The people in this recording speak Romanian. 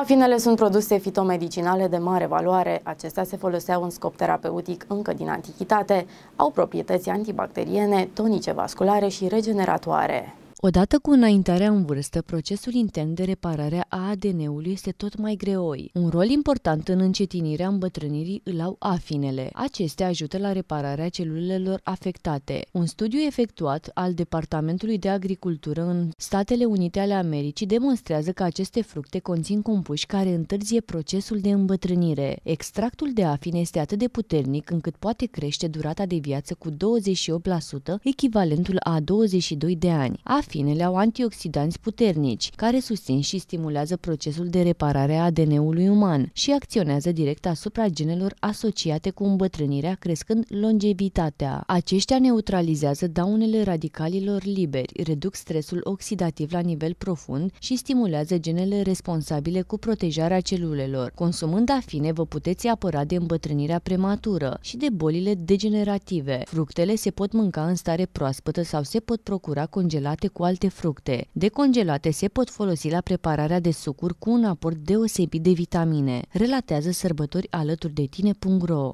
Afinele sunt produse fitomedicinale de mare valoare. Acestea se foloseau în scop terapeutic încă din antichitate. Au proprietăți antibacteriene, tonice vasculare și regeneratoare. Odată cu înaintarea în vârstă, procesul intern de reparare a ADN-ului este tot mai greoi. Un rol important în încetinirea îmbătrânirii îl au afinele. Acestea ajută la repararea celulelor afectate. Un studiu efectuat al Departamentului de Agricultură în Statele Unite ale Americii demonstrează că aceste fructe conțin compuși care întârzie procesul de îmbătrânire. Extractul de afine este atât de puternic încât poate crește durata de viață cu 28%, echivalentul a 22 de ani parafinele au antioxidanți puternici, care susțin și stimulează procesul de reparare a ADN-ului uman și acționează direct asupra genelor asociate cu îmbătrânirea, crescând longevitatea. Aceștia neutralizează daunele radicalilor liberi, reduc stresul oxidativ la nivel profund și stimulează genele responsabile cu protejarea celulelor. Consumând afine, vă puteți apăra de îmbătrânirea prematură și de bolile degenerative. Fructele se pot mânca în stare proaspătă sau se pot procura congelate cu alte fructe. Decongelate se pot folosi la prepararea de sucuri cu un aport deosebit de vitamine, relatează sărbători alături de tine.ro.